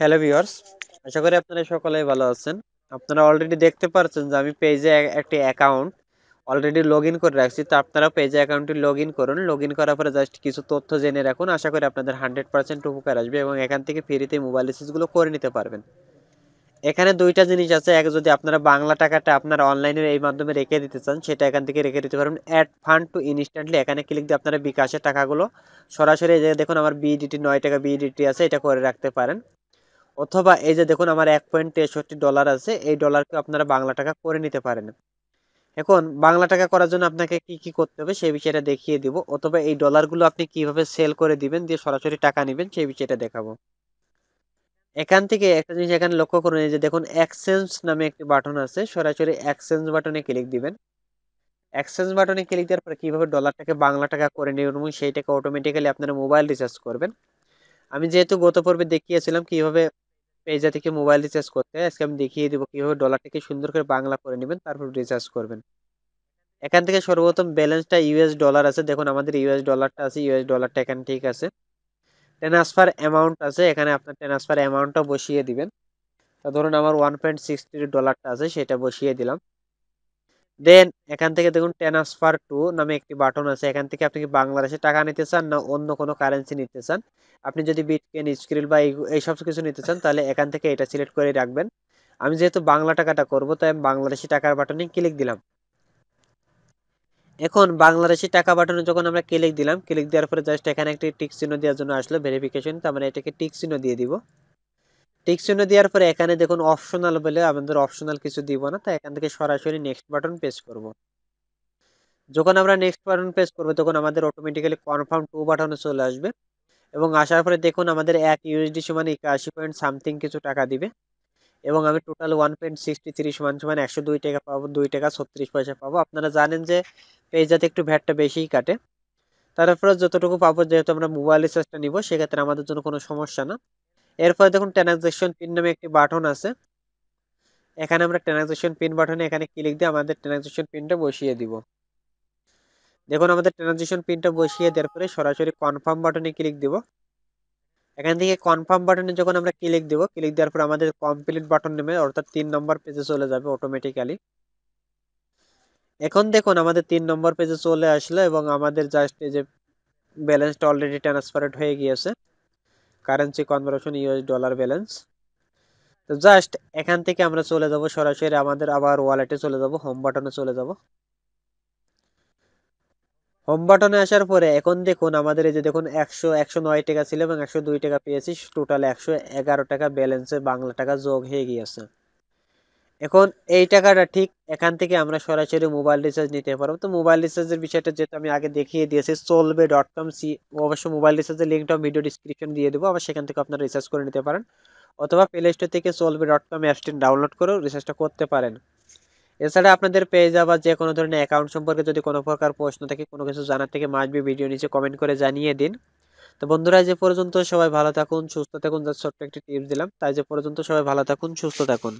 hello viewers আশা করি আপনারা সকলেই ভালো আছেন আপনারা অলরেডি দেখতে পাচ্ছেন যে আমি পেজে একটি অ্যাকাউন্ট অলরেডি লগ করে রাখছি তো আপনারা পেজে অ্যাকাউন্টটি লগ করুন লগ করার পরে জাস্ট কিছু তথ্য জেনে রাখুন আশা করি আপনাদের হান্ড্রেড পার্সেন্ট উপকার আসবে এবং এখান থেকে ফ্রিতে মোবাইল রিচার্জগুলো করে নিতে পারবেন এখানে দুইটা জিনিস আছে এক যদি আপনারা বাংলা টাকাটা আপনারা অনলাইনে এই মাধ্যমে রেখে দিতে চান সেটা এখান থেকে রেখে দিতে পারবেন অ্যাড ফান্ড টু ইনস্ট্যান্টলি এখানে ক্লিক দিয়ে আপনারা বিকাশের টাকাগুলো সরাসরি দেখুন আমার বিডিটি নয় টাকা বিডিটি আছে এটা করে রাখতে পারেন অথবা এই যে দেখুন আমার এক পয়েন্ট তেষট্টি ডলার আছে এই ডলারকে আপনারা বাংলা টাকা করে নিতে পারেন এখন বাংলা টাকা করার জন্য আপনাকে কি কি করতে হবে সেই বিষয়টা দেখিয়ে দিব অথবা এই ডলারগুলো আপনি কিভাবে সেল করে দিবেন দিয়ে সরাসরি টাকা নেবেন সেই বিষয়টা দেখাবো এখান থেকে একটা জিনিস এখানে লক্ষ্য করুন এই যে দেখুন এক্সচেঞ্জ নামে একটি বাটন আছে সরাসরি এক্সচেঞ্জ বাটনে ক্লিক দিবেন এক্সচেঞ্জ বাটনে ক্লিক দেওয়ার পরে কীভাবে ডলারটাকে বাংলা টাকা করে নেবেন এবং সেইটাকে অটোমেটিক্যালি আপনারা মোবাইল রিচার্জ করবেন আমি যেহেতু গত পর্বে দেখিয়েছিলাম কীভাবে পেজা থেকে মোবাইল রিচার্জ করতে আজকে আমি দেখিয়ে দেবো কীভাবে ডলারটাকে সুন্দর করে বাংলা করে নেবেন তারপর রিচার্জ করবেন এখান থেকে সর্বপ্রথম ব্যালেন্সটা ইউএস ডলার আছে দেখুন আমাদের ইউএস ডলারটা আছে ইউএস ডলারটা এখানে ঠিক আছে ট্রান্সফার অ্যামাউন্ট আছে এখানে আপনার ট্রান্সফার অ্যামাউন্টটা বসিয়ে দিবেন ধরুন আমার ওয়ান পয়েন্ট সিক্স থ্রি ডলারটা আছে সেটা বসিয়ে দিলাম দেন এখান থেকে দেখুন ট্রান্সফার টু নামে একটি বাটন আছে এখান থেকে আপনি কি বাংলাদেশে টাকা নিতে চান না অন্য কোনো কারেন্সি নিতে চান আপনি যদি বিটকেন স্ক্রিল বা এই সব কিছু নিতে চান তাহলে এখান থেকে এটা সিলেক্ট করে রাখবেন আমি যেহেতু বাংলা টাকাটা করব তাই আমি বাংলাদেশি টাকার বাটনে ক্লিক দিলাম এখন বাংলাদেশি টাকা বাটনে যখন আমরা ক্লিক দিলাম ক্লিক দেওয়ার পরে জাস্ট এখানে একটি টিক চিহ্ন দেওয়ার জন্য আসলো ভেরিফিকেশন তার মানে এটাকে টিক চিহ্ন দিয়ে দিব টিক দেওয়ার পরে এখানে দেখুন অপশনাল বলে আমাদের অপশনাল কিছু দিব না তাই এখান থেকে সরাসরি নেক্সট বাটন প্রেস করব যখন আমরা নেক্সট বাটন প্রেস করব তখন আমাদের অটোমেটিক্যালি কনফার্ম টু বাটনে চলে আসবে এবং আসার পরে দেখুন আমাদের এক ইউএসডি সমান একাশি পয়েন্ট সামথিং কিছু টাকা দিবে এবং আমি total one point sixty three সমান সমান একশো দুই টাকা পাবো দুই টাকা ছত্রিশ পয়সা পাবো আপনারা জানেন যে পেজাতে একটু ভ্যাটটা বেশিই কাটে তারপরে যতটুকু পাবো যেহেতু আমরা মোবাইল রিচার্জটা নিব সেক্ষেত্রে আমাদের জন্য কোনো সমস্যা না এরপরে দেখুন ট্রানজাকশন পিন নামে একটি বাটন আছে এখানে আমরা ট্রানজাকশন পিন বাটনে এখানে ক্লিক দিয়ে আমাদের ট্রানজাকশন পিনটা বসিয়ে দিব দেখুন আমাদের ট্রানজাকশন পিনটা বসিয়ে দেওয়ার পরে সরাসরি কনফার্ম বাটনে ক্লিক দিব এখান থেকে কনফার্ম বাটনে যখন আমরা ক্লিক দিব ক্লিক দেওয়ার পর আমাদের কমপ্লিট বাটন নেমে অর্থাৎ তিন নম্বর পেজে চলে যাবে অটোমেটিক্যালি এখন দেখুন আমাদের তিন নম্বর পেজে চলে আসলো এবং আমাদের জাস্ট এই যে ব্যালেন্সটা অলরেডি ট্রান্সফারেড হয়ে গিয়েছে currency conversion US dollar balance তো জাস্ট এখান থেকে আমরা চলে যাব সরাসরি আমাদের আবার ওয়ালেটে চলে যাব হোম বাটনে চলে যাব হোম বাটনে আসার পরে এখন দেখুন আমাদের এই যে দেখুন একশো একশো নয় টাকা ছিল এবং একশো দুই টাকা পেয়েছি টোটাল একশো এগারো টাকা ব্যালেন্সে বাংলা টাকা যোগ হয়ে গিয়েছে এখন এই টাকাটা ঠিক এখান থেকে আমরা সরাসরি মোবাইল রিচার্জ নিতে পারবো তো মোবাইল রিচার্জের বিষয়টা যেহেতু আমি আগে দেখিয়ে দিয়েছি চলবে ডট কম সি অবশ্য মোবাইল রিচার্জের লিঙ্কটা ভিডিও ডিসক্রিপশন দিয়ে দেবো আবার সেখান থেকে আপনারা রিচার্জ করে নিতে পারেন অথবা প্লে স্টোর থেকে চলবে ডট কম অ্যাপসটি ডাউনলোড করেও রিচার্জটা করতে পারেন এছাড়া আপনাদের পেয়ে যাওয়া যে কোনো ধরনের অ্যাকাউন্ট সম্পর্কে যদি কোনো প্রকার প্রশ্ন থাকে কোনো কিছু জানার থেকে মাসবি ভিডিও নিচে কমেন্ট করে জানিয়ে দিন তো বন্ধুরা যে পর্যন্ত সবাই ভালো থাকুন সুস্থ থাকুন যা ছোট্ট একটি টিপস দিলাম তাই যে পর্যন্ত সবাই ভালো থাকুন সুস্থ থাকুন